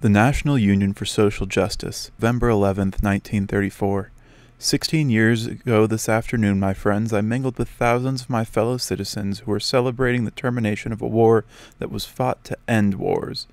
The National Union for Social Justice, November 11, 1934. Sixteen years ago this afternoon, my friends, I mingled with thousands of my fellow citizens who were celebrating the termination of a war that was fought to end wars.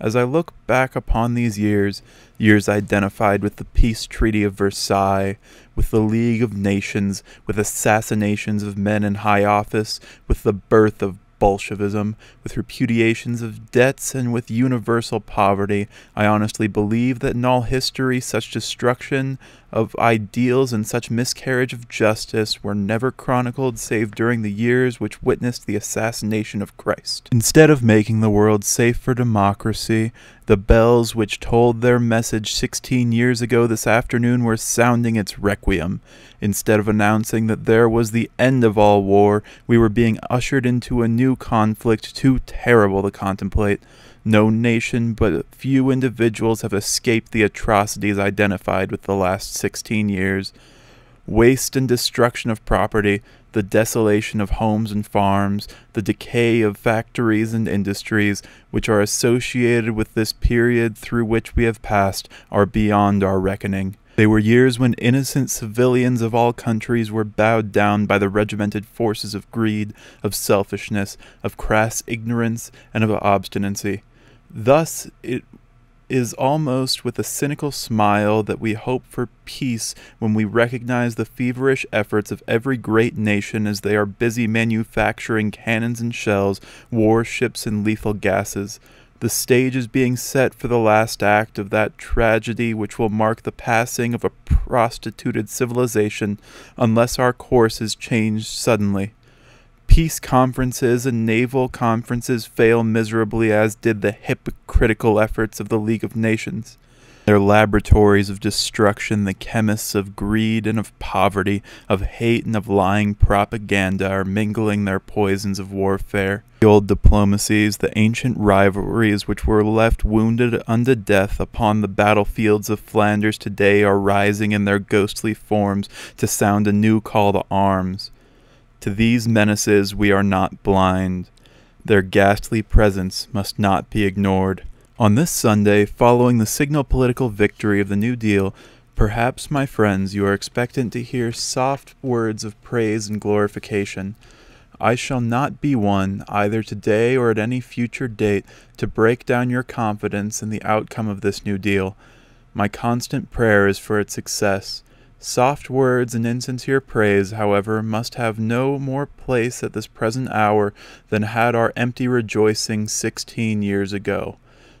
As I look back upon these years, years identified with the Peace Treaty of Versailles, with the League of Nations, with assassinations of men in high office, with the birth of Bolshevism, with repudiations of debts, and with universal poverty, I honestly believe that in all history such destruction of ideals and such miscarriage of justice were never chronicled save during the years which witnessed the assassination of Christ. Instead of making the world safe for democracy, the bells which tolled their message 16 years ago this afternoon were sounding its requiem. Instead of announcing that there was the end of all war, we were being ushered into a new conflict too terrible to contemplate. No nation but few individuals have escaped the atrocities identified with the last 16 years. Waste and destruction of property, the desolation of homes and farms, the decay of factories and industries which are associated with this period through which we have passed are beyond our reckoning. They were years when innocent civilians of all countries were bowed down by the regimented forces of greed, of selfishness, of crass ignorance, and of obstinacy. Thus, it is almost with a cynical smile that we hope for peace when we recognize the feverish efforts of every great nation as they are busy manufacturing cannons and shells, warships and lethal gases. The stage is being set for the last act of that tragedy which will mark the passing of a prostituted civilization unless our course is changed suddenly peace conferences and naval conferences fail miserably, as did the hypocritical efforts of the League of Nations. Their laboratories of destruction, the chemists of greed and of poverty, of hate and of lying propaganda, are mingling their poisons of warfare. The old diplomacies, the ancient rivalries which were left wounded unto death upon the battlefields of Flanders today, are rising in their ghostly forms to sound a new call to arms. To these menaces we are not blind. Their ghastly presence must not be ignored. On this Sunday, following the signal political victory of the New Deal, perhaps, my friends, you are expectant to hear soft words of praise and glorification. I shall not be one, either today or at any future date, to break down your confidence in the outcome of this New Deal. My constant prayer is for its success. Soft words and insincere praise, however, must have no more place at this present hour than had our empty rejoicing sixteen years ago.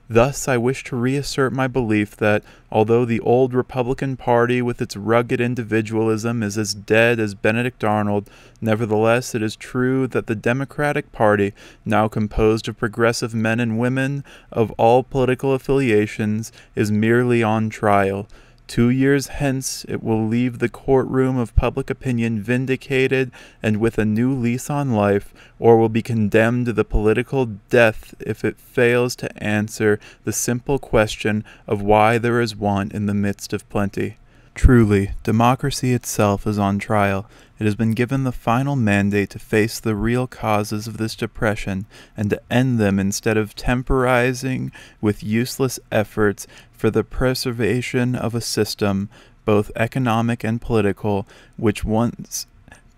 Thus, I wish to reassert my belief that, although the old Republican Party with its rugged individualism is as dead as Benedict Arnold, nevertheless it is true that the Democratic Party, now composed of progressive men and women of all political affiliations, is merely on trial. Two years hence, it will leave the courtroom of public opinion vindicated and with a new lease on life, or will be condemned to the political death if it fails to answer the simple question of why there is want in the midst of plenty. Truly, democracy itself is on trial, it has been given the final mandate to face the real causes of this depression and to end them instead of temporizing with useless efforts for the preservation of a system, both economic and political, which once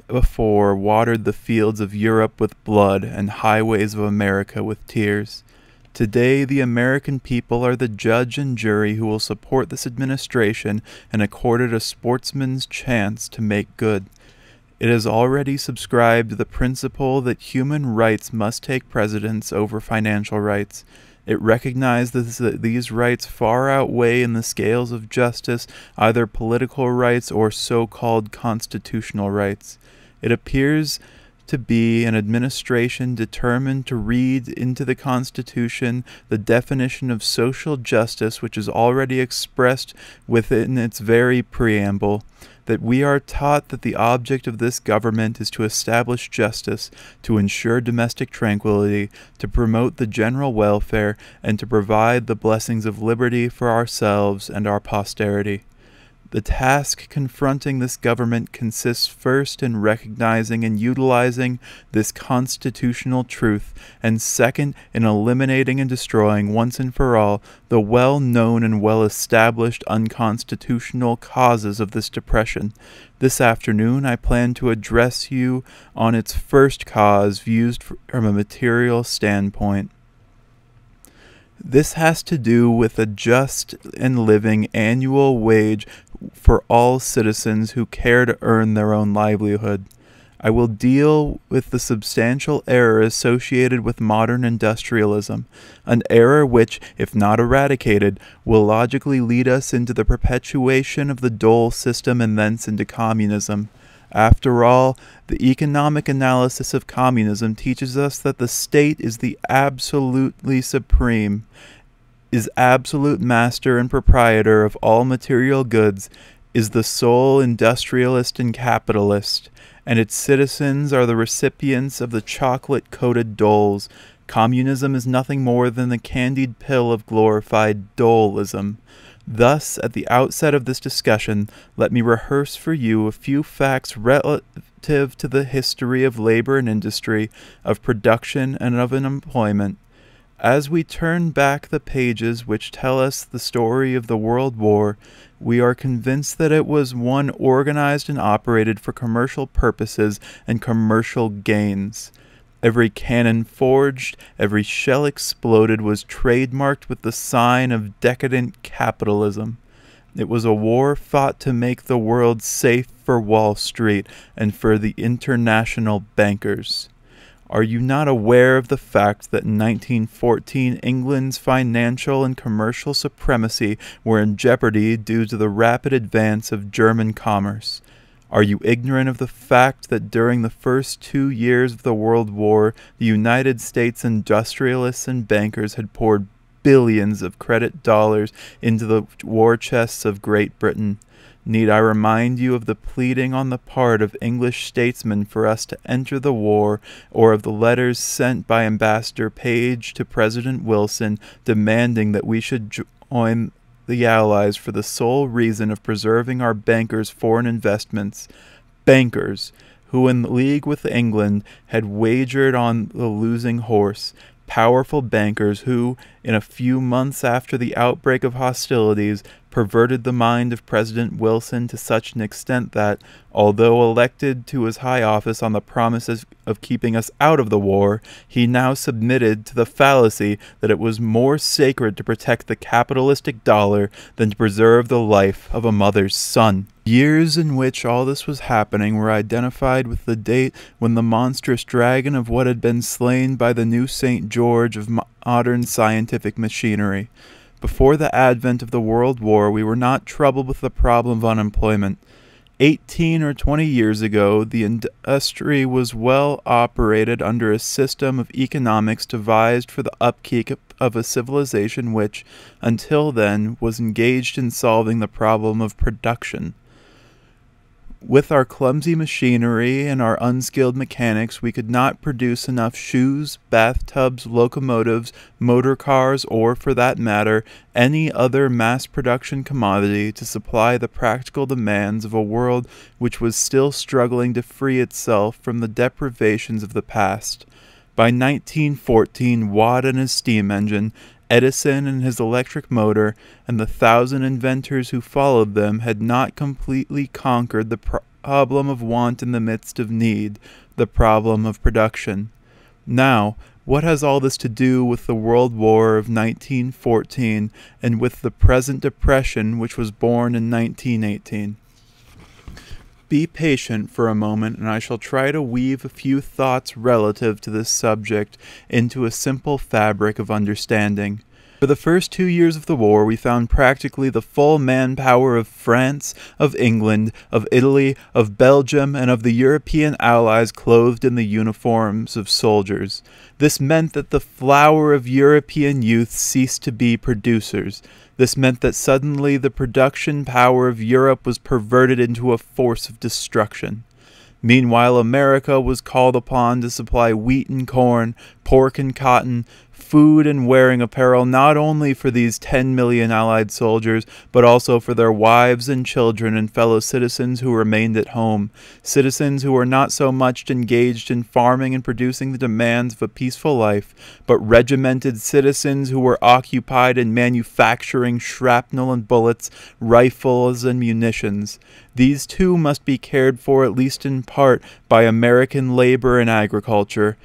before watered the fields of Europe with blood and highways of America with tears. Today, the American people are the judge and jury who will support this administration and accord it a sportsman's chance to make good. It has already subscribed the principle that human rights must take precedence over financial rights. It recognizes that these rights far outweigh in the scales of justice either political rights or so called constitutional rights. It appears to be an administration determined to read into the Constitution the definition of social justice, which is already expressed within its very preamble that we are taught that the object of this government is to establish justice, to ensure domestic tranquility, to promote the general welfare, and to provide the blessings of liberty for ourselves and our posterity. The task confronting this government consists first in recognizing and utilizing this constitutional truth, and second in eliminating and destroying once and for all the well known and well established unconstitutional causes of this depression. This afternoon, I plan to address you on its first cause viewed from a material standpoint. This has to do with a just and living annual wage for all citizens who care to earn their own livelihood. I will deal with the substantial error associated with modern industrialism, an error which, if not eradicated, will logically lead us into the perpetuation of the dole system and thence into communism. After all, the economic analysis of communism teaches us that the state is the absolutely supreme is absolute master and proprietor of all material goods, is the sole industrialist and capitalist, and its citizens are the recipients of the chocolate coated doles. Communism is nothing more than the candied pill of glorified dolism. Thus, at the outset of this discussion, let me rehearse for you a few facts relative to the history of labor and industry, of production and of employment. As we turn back the pages which tell us the story of the World War, we are convinced that it was one organized and operated for commercial purposes and commercial gains. Every cannon forged, every shell exploded was trademarked with the sign of decadent capitalism. It was a war fought to make the world safe for Wall Street and for the international bankers. Are you not aware of the fact that in 1914 England's financial and commercial supremacy were in jeopardy due to the rapid advance of German commerce? Are you ignorant of the fact that during the first two years of the World War, the United States industrialists and bankers had poured billions of credit dollars into the war chests of Great Britain? Need I remind you of the pleading on the part of English statesmen for us to enter the war, or of the letters sent by Ambassador Page to President Wilson demanding that we should join the Allies for the sole reason of preserving our bankers' foreign investments? Bankers, who in league with England had wagered on the losing horse, powerful bankers who, in a few months after the outbreak of hostilities, perverted the mind of President Wilson to such an extent that, although elected to his high office on the promises of keeping us out of the war, he now submitted to the fallacy that it was more sacred to protect the capitalistic dollar than to preserve the life of a mother's son. Years in which all this was happening were identified with the date when the monstrous dragon of what had been slain by the new St. George of modern scientific machinery before the advent of the World War, we were not troubled with the problem of unemployment. 18 or 20 years ago, the industry was well operated under a system of economics devised for the upkeep of a civilization which, until then, was engaged in solving the problem of production. With our clumsy machinery and our unskilled mechanics, we could not produce enough shoes, bathtubs, locomotives, motor cars, or, for that matter, any other mass production commodity to supply the practical demands of a world which was still struggling to free itself from the deprivations of the past. By 1914, Watt and his steam engine Edison and his electric motor and the thousand inventors who followed them had not completely conquered the pro- problem of want in the midst of need, the problem of production. Now, what has all this to do with the World War of 1914 and with the present depression which was born in 1918? Be patient for a moment, and I shall try to weave a few thoughts relative to this subject into a simple fabric of understanding. For the first two years of the war, we found practically the full manpower of France, of England, of Italy, of Belgium, and of the European allies clothed in the uniforms of soldiers. This meant that the flower of European youth ceased to be producers. This meant that suddenly the production power of Europe was perverted into a force of destruction. Meanwhile, America was called upon to supply wheat and corn, pork and cotton, food and wearing apparel not only for these 10 million Allied soldiers, but also for their wives and children and fellow citizens who remained at home, citizens who were not so much engaged in farming and producing the demands of a peaceful life, but regimented citizens who were occupied in manufacturing shrapnel and bullets, rifles and munitions. These too must be cared for, at least in part, by American labor and agriculture.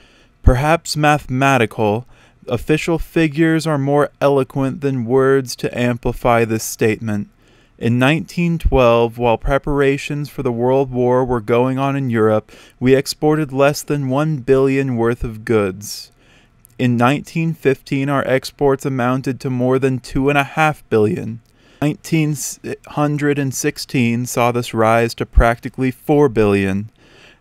Perhaps mathematical, official figures are more eloquent than words to amplify this statement. In 1912, while preparations for the World War were going on in Europe, we exported less than 1 billion worth of goods. In 1915, our exports amounted to more than 2.5 billion. 1916 saw this rise to practically 4 billion.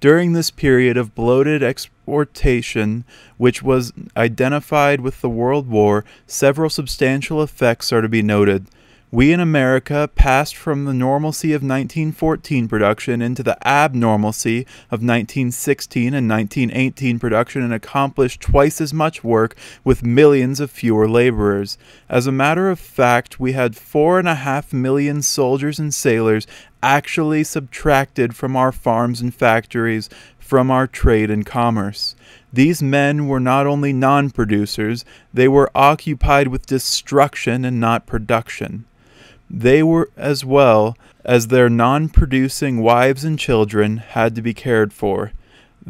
During this period of bloated exportation, which was identified with the World War, several substantial effects are to be noted we in America passed from the normalcy of 1914 production into the abnormalcy of 1916 and 1918 production and accomplished twice as much work with millions of fewer laborers. As a matter of fact, we had four and a half million soldiers and sailors actually subtracted from our farms and factories, from our trade and commerce. These men were not only non producers, they were occupied with destruction and not production. They were as well as their non producing wives and children had to be cared for.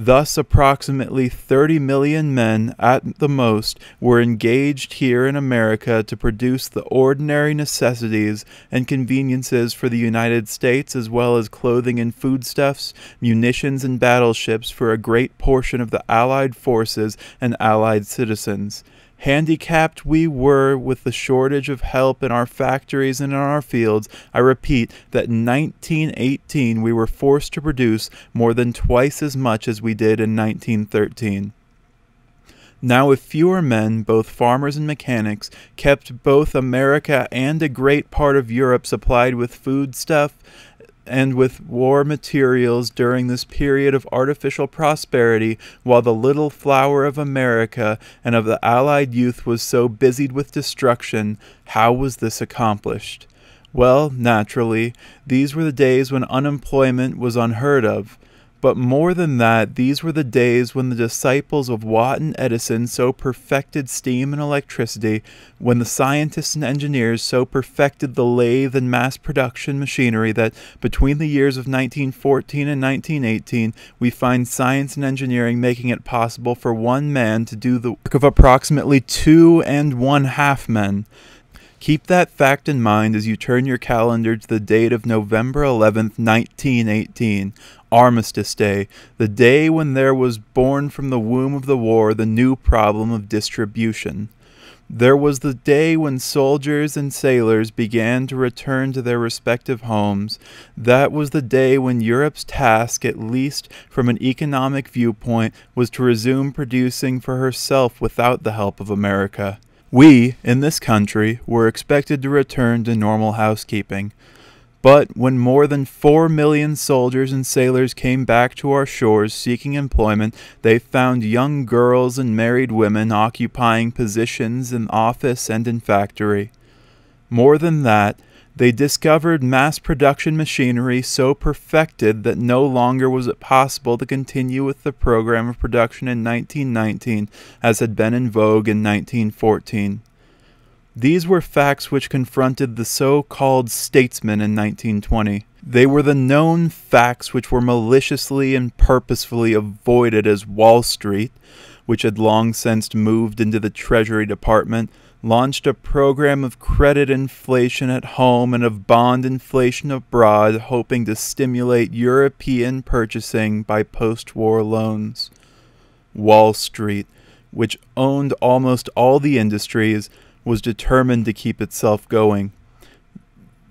Thus, approximately 30 million men at the most were engaged here in America to produce the ordinary necessities and conveniences for the United States, as well as clothing and foodstuffs, munitions, and battleships for a great portion of the Allied forces and Allied citizens. Handicapped we were with the shortage of help in our factories and in our fields. I repeat that in 1918 we were forced to produce more than twice as much as we did in 1913. Now, if fewer men, both farmers and mechanics, kept both America and a great part of Europe supplied with foodstuff, and with war materials during this period of artificial prosperity while the little flower of America and of the Allied youth was so busied with destruction, how was this accomplished? Well, naturally, these were the days when unemployment was unheard of. But more than that, these were the days when the disciples of Watt and Edison so perfected steam and electricity, when the scientists and engineers so perfected the lathe and mass production machinery that between the years of 1914 and 1918, we find science and engineering making it possible for one man to do the work of approximately two and one half men. Keep that fact in mind as you turn your calendar to the date of November 11th, 1918, Armistice Day, the day when there was born from the womb of the war the new problem of distribution. There was the day when soldiers and sailors began to return to their respective homes. That was the day when Europe's task, at least from an economic viewpoint, was to resume producing for herself without the help of America. We, in this country, were expected to return to normal housekeeping. But when more than four million soldiers and sailors came back to our shores seeking employment, they found young girls and married women occupying positions in office and in factory. More than that, they discovered mass production machinery so perfected that no longer was it possible to continue with the program of production in 1919 as had been in vogue in 1914. These were facts which confronted the so called statesmen in 1920. They were the known facts which were maliciously and purposefully avoided as Wall Street, which had long since moved into the Treasury Department, launched a program of credit inflation at home and of bond inflation abroad, hoping to stimulate European purchasing by post war loans. Wall Street, which owned almost all the industries, was determined to keep itself going.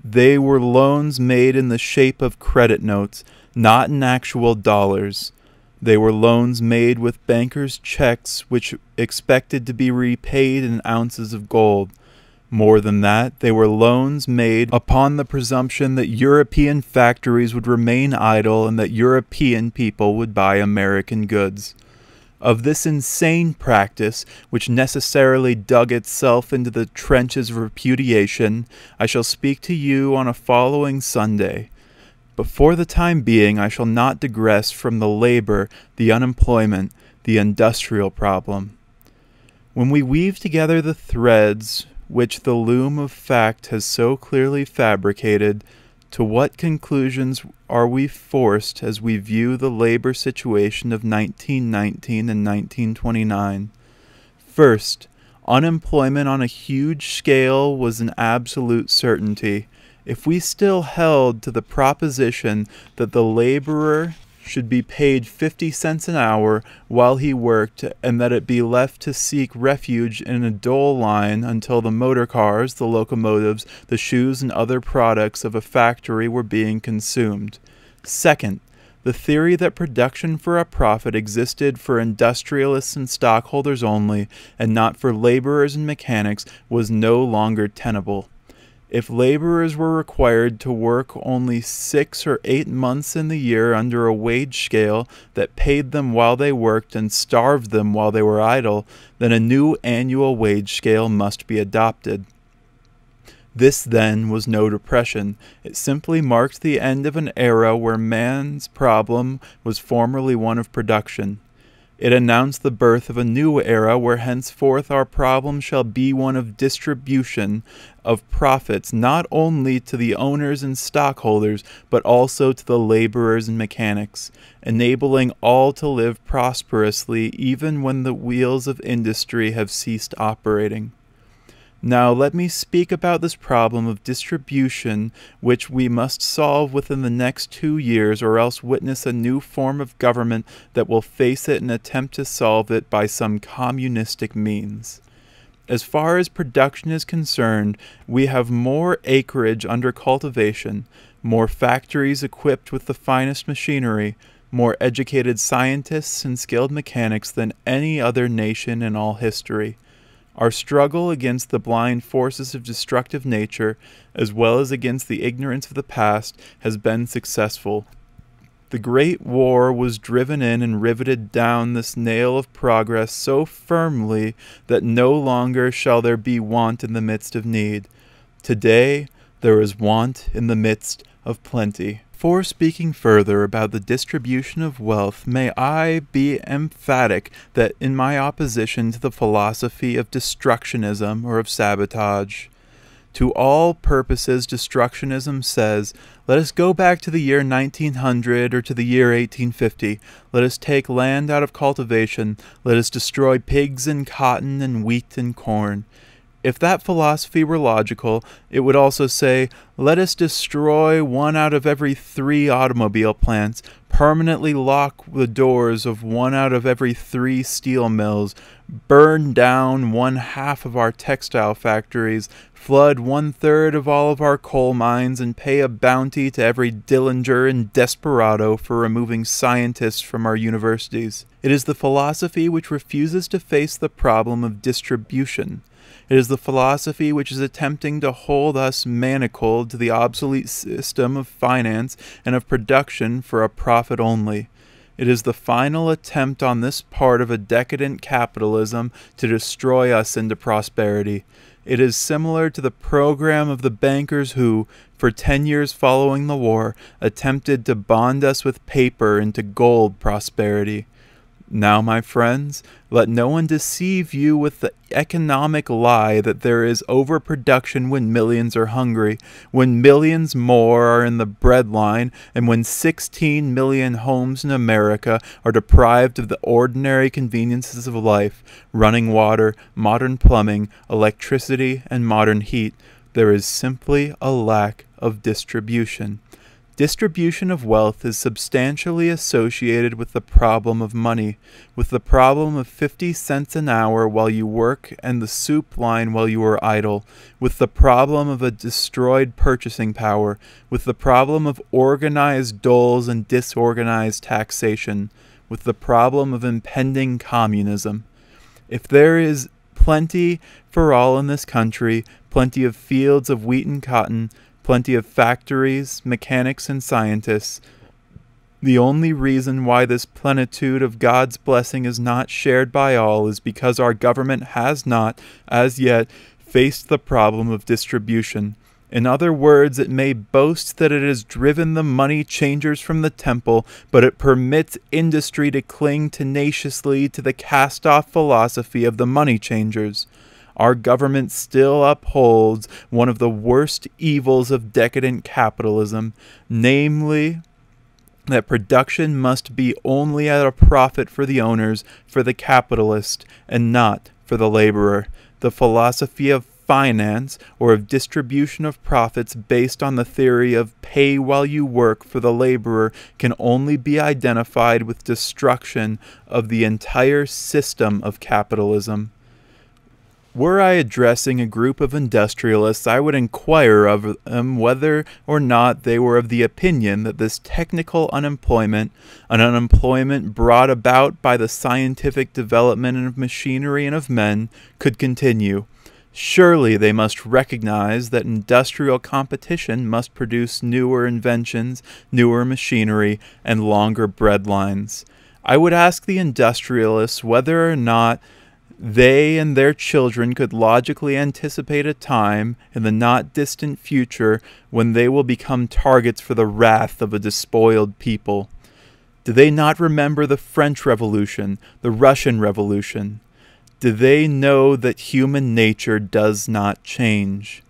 They were loans made in the shape of credit notes, not in actual dollars. They were loans made with bankers' checks, which expected to be repaid in ounces of gold. More than that, they were loans made upon the presumption that European factories would remain idle and that European people would buy American goods. Of this insane practice, which necessarily dug itself into the trenches of repudiation, I shall speak to you on a following Sunday. But for the time being, I shall not digress from the labor, the unemployment, the industrial problem. When we weave together the threads which the loom of fact has so clearly fabricated, to what conclusions are we forced as we view the labor situation of 1919 and 1929? First, unemployment on a huge scale was an absolute certainty if we still held to the proposition that the laborer should be paid 50 cents an hour while he worked and that it be left to seek refuge in a dole line until the motor cars, the locomotives, the shoes, and other products of a factory were being consumed. Second, the theory that production for a profit existed for industrialists and stockholders only, and not for laborers and mechanics, was no longer tenable if laborers were required to work only six or eight months in the year under a wage scale that paid them while they worked and starved them while they were idle, then a new annual wage scale must be adopted. This, then, was no depression. It simply marked the end of an era where man's problem was formerly one of production. It announced the birth of a new era where henceforth our problem shall be one of distribution of profits not only to the owners and stockholders, but also to the laborers and mechanics, enabling all to live prosperously even when the wheels of industry have ceased operating. Now let me speak about this problem of distribution, which we must solve within the next two years, or else witness a new form of government that will face it and attempt to solve it by some communistic means. As far as production is concerned, we have more acreage under cultivation, more factories equipped with the finest machinery, more educated scientists and skilled mechanics than any other nation in all history our struggle against the blind forces of destructive nature, as well as against the ignorance of the past, has been successful. The Great War was driven in and riveted down this nail of progress so firmly that no longer shall there be want in the midst of need. Today there is want in the midst of plenty. For speaking further about the distribution of wealth, may I be emphatic that in my opposition to the philosophy of destructionism or of sabotage, to all purposes, destructionism says, let us go back to the year 1900 or to the year 1850. Let us take land out of cultivation. Let us destroy pigs and cotton and wheat and corn. If that philosophy were logical, it would also say, let us destroy one out of every three automobile plants, permanently lock the doors of one out of every three steel mills, burn down one half of our textile factories, flood one third of all of our coal mines, and pay a bounty to every Dillinger and desperado for removing scientists from our universities. It is the philosophy which refuses to face the problem of distribution. It is the philosophy which is attempting to hold us manacled to the obsolete system of finance and of production for a profit only. It is the final attempt on this part of a decadent capitalism to destroy us into prosperity. It is similar to the program of the bankers who, for 10 years following the war, attempted to bond us with paper into gold prosperity. Now, my friends, let no one deceive you with the economic lie that there is overproduction when millions are hungry, when millions more are in the breadline, and when 16 million homes in America are deprived of the ordinary conveniences of life running water, modern plumbing, electricity, and modern heat. There is simply a lack of distribution. Distribution of wealth is substantially associated with the problem of money, with the problem of 50 cents an hour while you work and the soup line while you are idle, with the problem of a destroyed purchasing power, with the problem of organized doles and disorganized taxation, with the problem of impending communism. If there is plenty for all in this country, plenty of fields of wheat and cotton, plenty of factories, mechanics, and scientists. The only reason why this plenitude of God's blessing is not shared by all is because our government has not, as yet, faced the problem of distribution. In other words, it may boast that it has driven the money changers from the temple, but it permits industry to cling tenaciously to the cast off philosophy of the money changers our government still upholds one of the worst evils of decadent capitalism, namely that production must be only at a profit for the owners, for the capitalist, and not for the laborer. The philosophy of finance or of distribution of profits based on the theory of pay while you work for the laborer can only be identified with destruction of the entire system of capitalism. Were I addressing a group of industrialists, I would inquire of them whether or not they were of the opinion that this technical unemployment, an unemployment brought about by the scientific development of machinery and of men, could continue. Surely they must recognize that industrial competition must produce newer inventions, newer machinery, and longer bread lines. I would ask the industrialists whether or not they and their children could logically anticipate a time in the not distant future when they will become targets for the wrath of a despoiled people. Do they not remember the French Revolution, the Russian Revolution? Do they know that human nature does not change?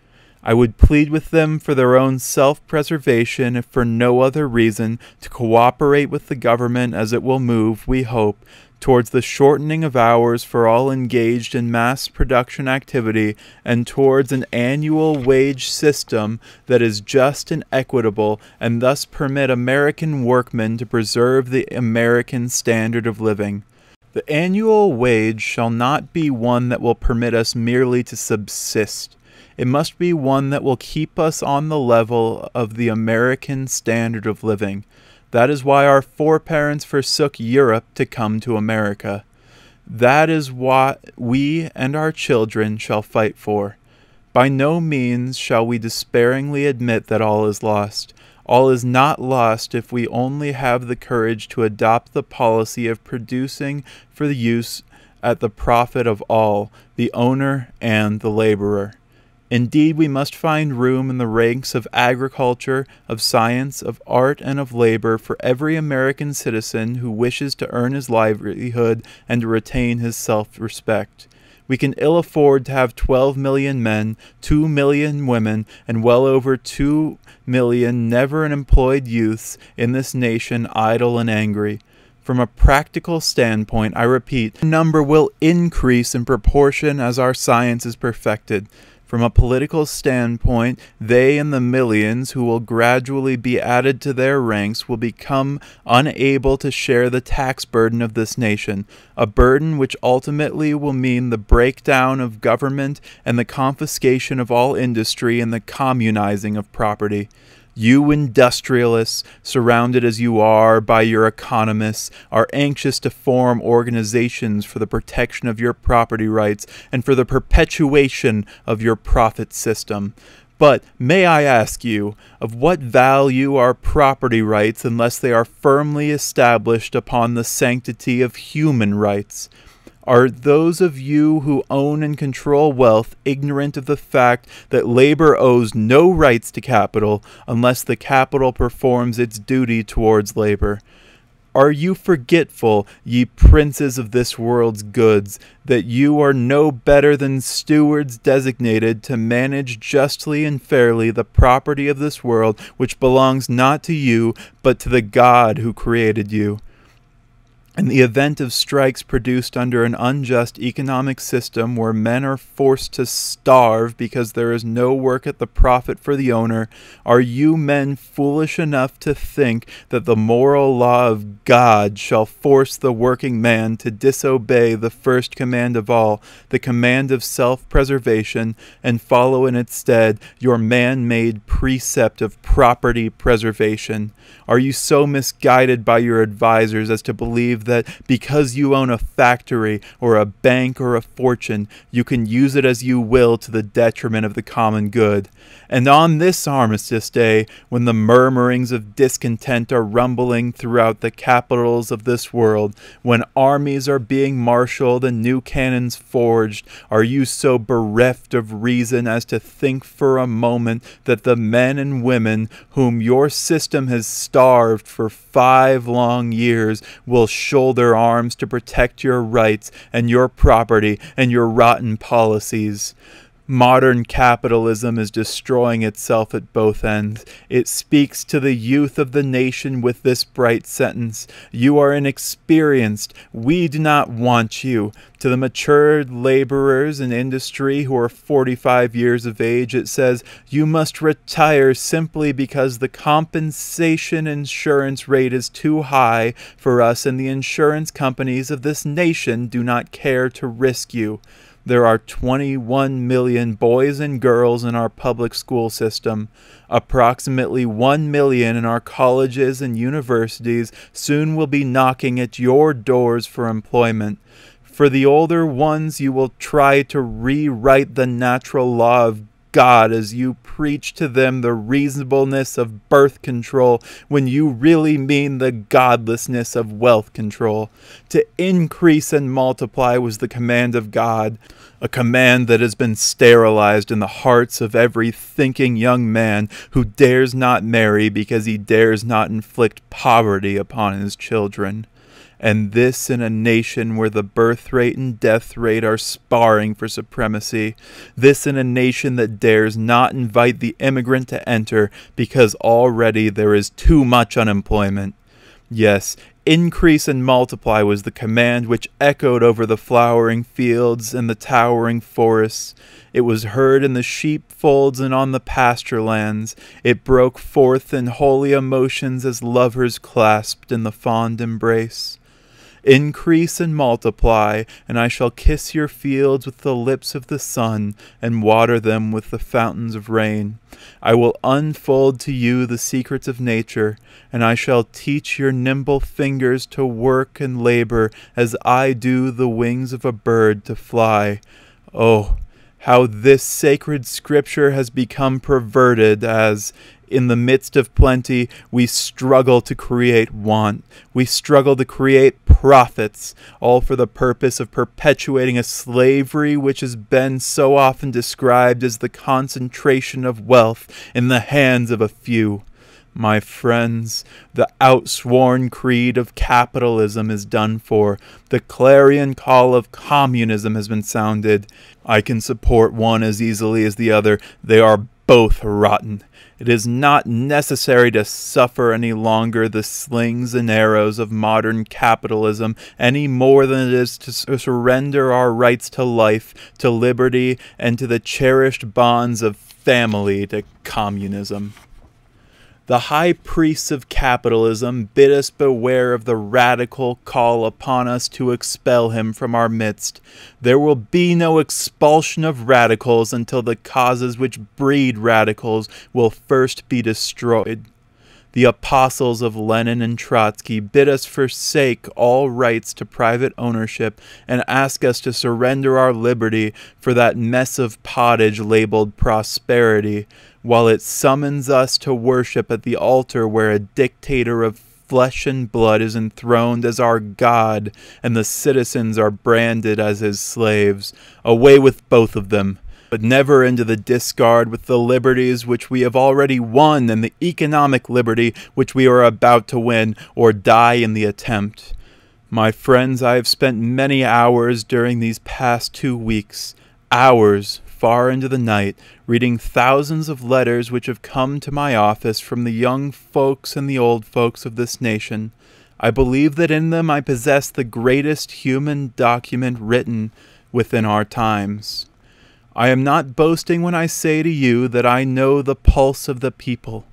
I would plead with them for their own self preservation, if for no other reason, to cooperate with the government as it will move, we hope, towards the shortening of hours for all engaged in mass production activity and towards an annual wage system that is just and equitable and thus permit American workmen to preserve the American standard of living. The annual wage shall not be one that will permit us merely to subsist. It must be one that will keep us on the level of the American standard of living. That is why our foreparents forsook Europe to come to America. That is what we and our children shall fight for. By no means shall we despairingly admit that all is lost. All is not lost if we only have the courage to adopt the policy of producing for the use at the profit of all, the owner and the laborer. Indeed, we must find room in the ranks of agriculture, of science, of art, and of labor for every American citizen who wishes to earn his livelihood and to retain his self respect. We can ill afford to have 12 million men, 2 million women, and well over 2 million never employed youths in this nation idle and angry. From a practical standpoint, I repeat, the number will increase in proportion as our science is perfected. From a political standpoint, they and the millions who will gradually be added to their ranks will become unable to share the tax burden of this nation, a burden which ultimately will mean the breakdown of government and the confiscation of all industry and the communizing of property. You industrialists, surrounded as you are by your economists, are anxious to form organizations for the protection of your property rights and for the perpetuation of your profit system. But may I ask you, of what value are property rights unless they are firmly established upon the sanctity of human rights? Are those of you who own and control wealth ignorant of the fact that labor owes no rights to capital unless the capital performs its duty towards labor? Are you forgetful, ye princes of this world's goods, that you are no better than stewards designated to manage justly and fairly the property of this world, which belongs not to you, but to the God who created you? in the event of strikes produced under an unjust economic system where men are forced to starve because there is no work at the profit for the owner, are you men foolish enough to think that the moral law of God shall force the working man to disobey the first command of all, the command of self preservation, and follow in its stead your man made precept of property preservation? Are you so misguided by your advisors as to believe that because you own a factory or a bank or a fortune, you can use it as you will to the detriment of the common good? And on this Armistice Day, when the murmurings of discontent are rumbling throughout the capitals of this world, when armies are being marshaled and new cannons forged, are you so bereft of reason as to think for a moment that the men and women whom your system has starved for five long years will shoulder arms to protect your rights and your property and your rotten policies modern capitalism is destroying itself at both ends. It speaks to the youth of the nation with this bright sentence You are inexperienced. We do not want you. To the matured laborers in industry who are 45 years of age, it says, You must retire simply because the compensation insurance rate is too high for us, and the insurance companies of this nation do not care to risk you. There are 21 million boys and girls in our public school system, approximately 1 million in our colleges and universities soon will be knocking at your doors for employment. For the older ones, you will try to rewrite the natural law of God as you preach to them the reasonableness of birth control when you really mean the godlessness of wealth control. To increase and multiply was the command of God, a command that has been sterilized in the hearts of every thinking young man who dares not marry because he dares not inflict poverty upon his children and this in a nation where the birth rate and death rate are sparring for supremacy. This in a nation that dares not invite the immigrant to enter because already there is too much unemployment. Yes, increase and multiply was the command which echoed over the flowering fields and the towering forests. It was heard in the sheepfolds and on the pasture lands. It broke forth in holy emotions as lovers clasped in the fond embrace. Increase and multiply, and I shall kiss your fields with the lips of the sun, and water them with the fountains of rain. I will unfold to you the secrets of nature, and I shall teach your nimble fingers to work and labor as I do the wings of a bird to fly. Oh, how this sacred scripture has become perverted as in the midst of plenty, we struggle to create want. We struggle to create profits, all for the purpose of perpetuating a slavery which has been so often described as the concentration of wealth in the hands of a few my friends, the outsworn creed of capitalism is done for. The clarion call of communism has been sounded. I can support one as easily as the other. They are both rotten. It is not necessary to suffer any longer the slings and arrows of modern capitalism any more than it is to surrender our rights to life, to liberty, and to the cherished bonds of family to communism. The high priests of capitalism bid us beware of the radical call upon us to expel him from our midst. There will be no expulsion of radicals until the causes which breed radicals will first be destroyed. The apostles of Lenin and Trotsky bid us forsake all rights to private ownership and ask us to surrender our liberty for that mess of pottage labeled prosperity, while it summons us to worship at the altar where a dictator of flesh and blood is enthroned as our God, and the citizens are branded as his slaves. Away with both of them, but never into the discard with the liberties which we have already won and the economic liberty which we are about to win, or die in the attempt. My friends, I have spent many hours during these past two weeks, hours far into the night, reading thousands of letters which have come to my office from the young folks and the old folks of this nation. I believe that in them I possess the greatest human document written within our times. I am not boasting when I say to you that I know the pulse of the people.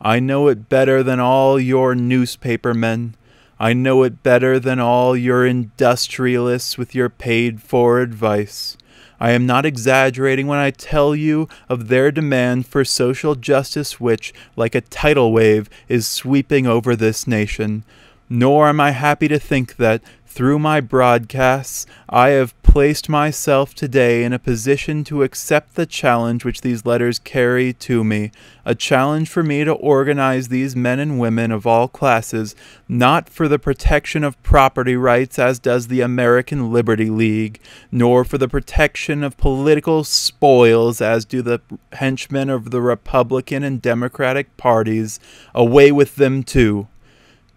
I know it better than all your newspaper men. I know it better than all your industrialists with your paid for advice. I am not exaggerating when I tell you of their demand for social justice, which, like a tidal wave, is sweeping over this nation. Nor am I happy to think that, through my broadcasts, I have placed myself today in a position to accept the challenge which these letters carry to me, a challenge for me to organize these men and women of all classes, not for the protection of property rights as does the American Liberty League, nor for the protection of political spoils as do the henchmen of the Republican and Democratic parties. Away with them too.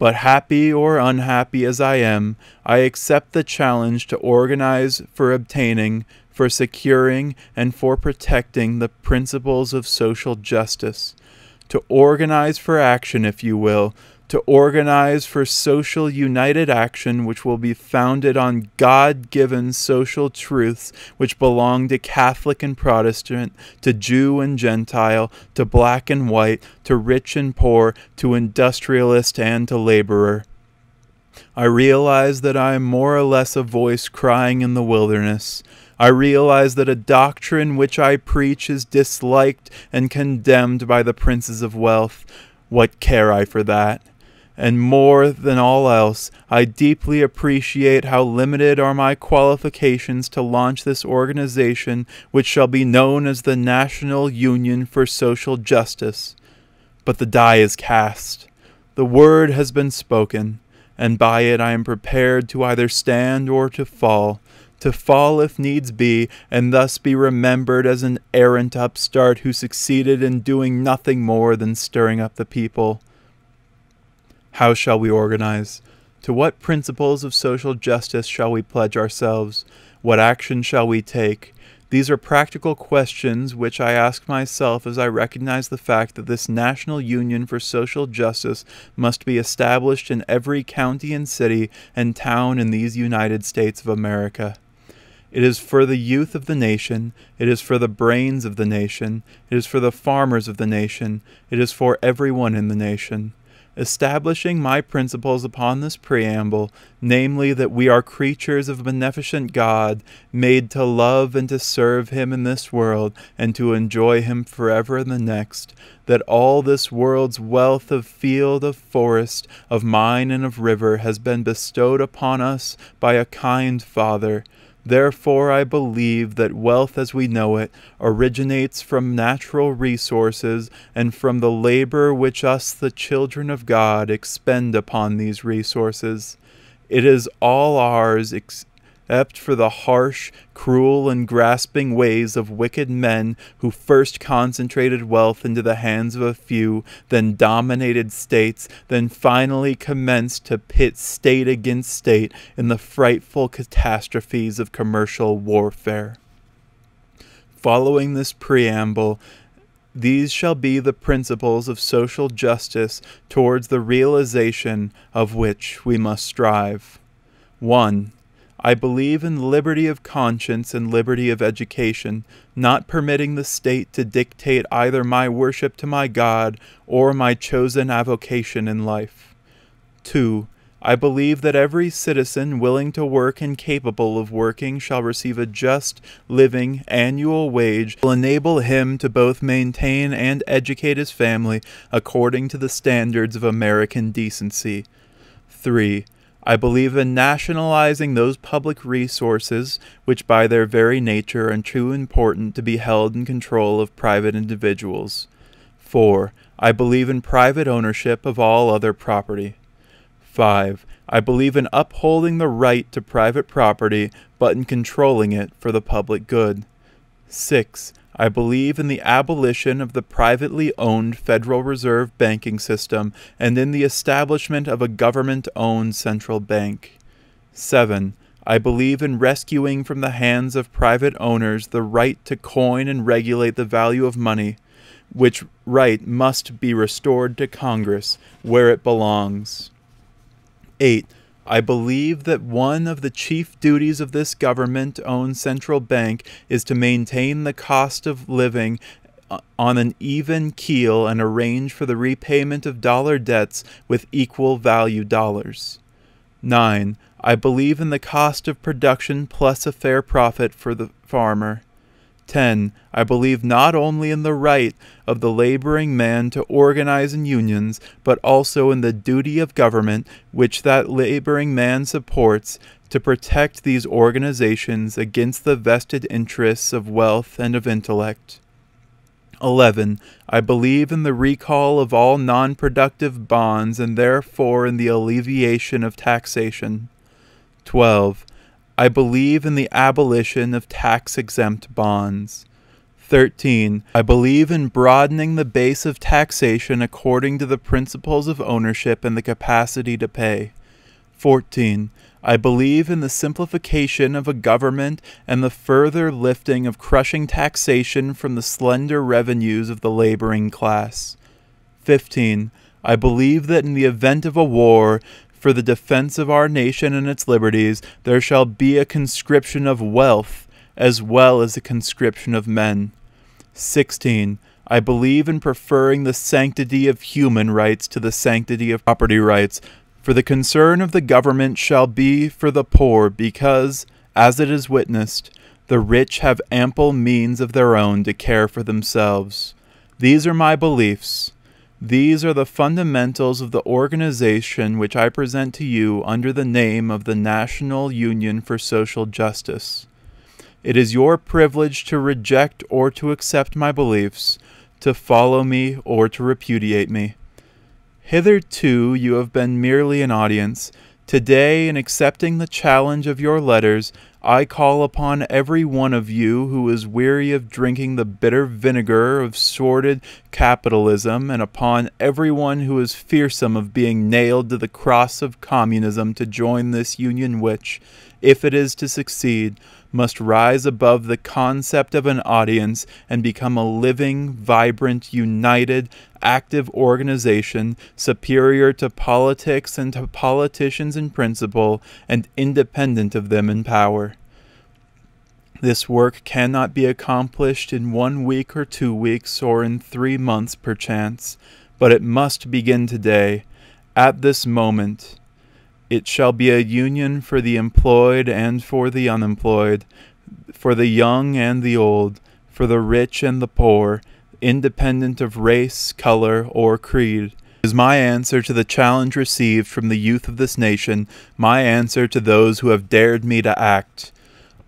But happy or unhappy as I am, I accept the challenge to organize for obtaining, for securing, and for protecting the principles of social justice. To organize for action, if you will, to organize for social united action which will be founded on God given social truths which belong to Catholic and Protestant, to Jew and Gentile, to black and white, to rich and poor, to industrialist and to laborer. I realize that I am more or less a voice crying in the wilderness. I realize that a doctrine which I preach is disliked and condemned by the princes of wealth. What care I for that? And more than all else, I deeply appreciate how limited are my qualifications to launch this organization, which shall be known as the National Union for Social Justice. But the die is cast. The word has been spoken, and by it I am prepared to either stand or to fall, to fall if needs be, and thus be remembered as an arrant upstart who succeeded in doing nothing more than stirring up the people. How shall we organize? To what principles of social justice shall we pledge ourselves? What action shall we take? These are practical questions which I ask myself as I recognize the fact that this National Union for Social Justice must be established in every county and city and town in these United States of America. It is for the youth of the nation. It is for the brains of the nation. It is for the farmers of the nation. It is for everyone in the nation establishing my principles upon this preamble, namely that we are creatures of a beneficent God, made to love and to serve Him in this world, and to enjoy Him forever in the next, that all this world's wealth of field, of forest, of mine, and of river has been bestowed upon us by a kind Father Therefore, I believe that wealth as we know it originates from natural resources and from the labor which us, the children of God, expend upon these resources. It is all ours ex apt for the harsh, cruel, and grasping ways of wicked men who first concentrated wealth into the hands of a few, then dominated states, then finally commenced to pit state against state in the frightful catastrophes of commercial warfare. Following this preamble, these shall be the principles of social justice towards the realization of which we must strive. 1 I believe in liberty of conscience and liberty of education, not permitting the state to dictate either my worship to my God or my chosen avocation in life. 2. I believe that every citizen willing to work and capable of working shall receive a just, living, annual wage will enable him to both maintain and educate his family according to the standards of American decency. 3. I believe in nationalizing those public resources which, by their very nature, are too important to be held in control of private individuals. 4. I believe in private ownership of all other property. 5. I believe in upholding the right to private property, but in controlling it for the public good. 6. I believe in the abolition of the privately owned Federal Reserve banking system and in the establishment of a government owned central bank. 7. I believe in rescuing from the hands of private owners the right to coin and regulate the value of money, which right must be restored to Congress, where it belongs. 8. I believe that one of the chief duties of this government owned central bank is to maintain the cost of living uh, on an even keel and arrange for the repayment of dollar debts with equal value dollars. 9. I believe in the cost of production plus a fair profit for the farmer. 10. I believe not only in the right of the laboring man to organize in unions, but also in the duty of government which that laboring man supports to protect these organizations against the vested interests of wealth and of intellect. 11. I believe in the recall of all non productive bonds and therefore in the alleviation of taxation. 12. I believe in the abolition of tax exempt bonds. 13. I believe in broadening the base of taxation according to the principles of ownership and the capacity to pay. 14. I believe in the simplification of a government and the further lifting of crushing taxation from the slender revenues of the laboring class. 15. I believe that in the event of a war, for the defense of our nation and its liberties, there shall be a conscription of wealth as well as a conscription of men. 16. I believe in preferring the sanctity of human rights to the sanctity of property rights, for the concern of the government shall be for the poor, because, as it is witnessed, the rich have ample means of their own to care for themselves. These are my beliefs. These are the fundamentals of the organization which I present to you under the name of the National Union for Social Justice. It is your privilege to reject or to accept my beliefs, to follow me or to repudiate me. Hitherto you have been merely an audience. Today, in accepting the challenge of your letters, I call upon every one of you who is weary of drinking the bitter vinegar of sordid capitalism and upon everyone who is fearsome of being nailed to the cross of communism to join this union which, if it is to succeed, must rise above the concept of an audience and become a living, vibrant, united, active organization superior to politics and to politicians in principle and independent of them in power. This work cannot be accomplished in one week or two weeks or in three months perchance, but it must begin today, at this moment. It shall be a union for the employed and for the unemployed, for the young and the old, for the rich and the poor, independent of race, color, or creed is my answer to the challenge received from the youth of this nation, my answer to those who have dared me to act.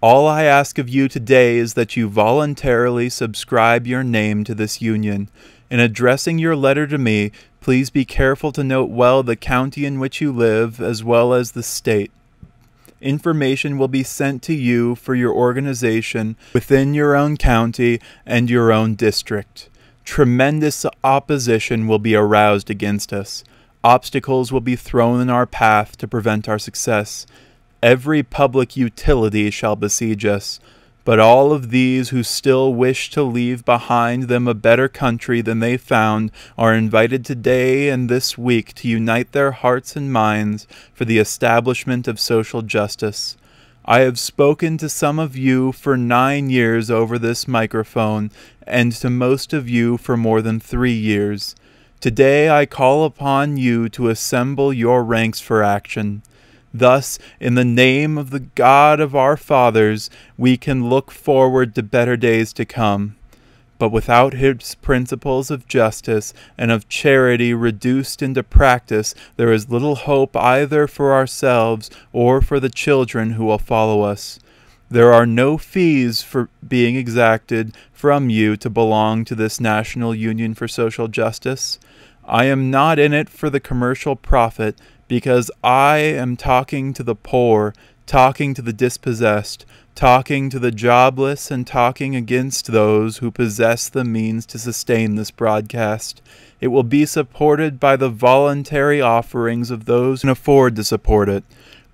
All I ask of you today is that you voluntarily subscribe your name to this union. In addressing your letter to me, please be careful to note well the county in which you live as well as the state. Information will be sent to you for your organization within your own county and your own district. Tremendous opposition will be aroused against us. Obstacles will be thrown in our path to prevent our success Every public utility shall besiege us. But all of these who still wish to leave behind them a better country than they found are invited today and this week to unite their hearts and minds for the establishment of social justice. I have spoken to some of you for nine years over this microphone, and to most of you for more than three years. Today I call upon you to assemble your ranks for action. Thus, in the name of the God of our fathers, we can look forward to better days to come. But without his principles of justice and of charity reduced into practice, there is little hope either for ourselves or for the children who will follow us. There are no fees for being exacted from you to belong to this National Union for Social Justice. I am not in it for the commercial profit because I am talking to the poor, talking to the dispossessed, talking to the jobless, and talking against those who possess the means to sustain this broadcast. It will be supported by the voluntary offerings of those who can afford to support it.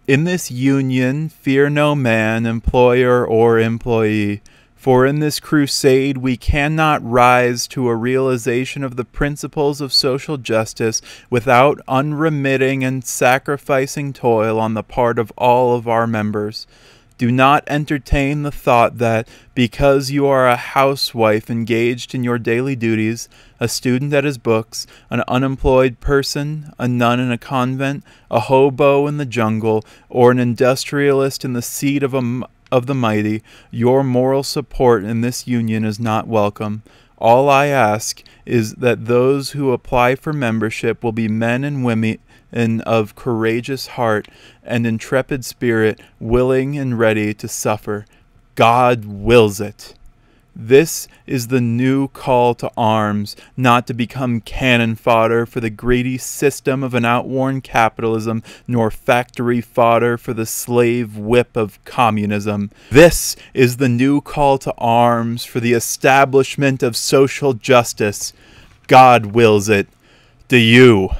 In this union, fear no man, employer or employee. For in this crusade we cannot rise to a realization of the principles of social justice without unremitting and sacrificing toil on the part of all of our members. Do not entertain the thought that, because you are a housewife engaged in your daily duties, a student at his books, an unemployed person, a nun in a convent, a hobo in the jungle, or an industrialist in the seat of a of the mighty, your moral support in this union is not welcome. All I ask is that those who apply for membership will be men and women of courageous heart and intrepid spirit, willing and ready to suffer. God wills it. This is the new call to arms, not to become cannon fodder for the greedy system of an outworn capitalism, nor factory fodder for the slave whip of communism. This is the new call to arms for the establishment of social justice. God wills it. Do you?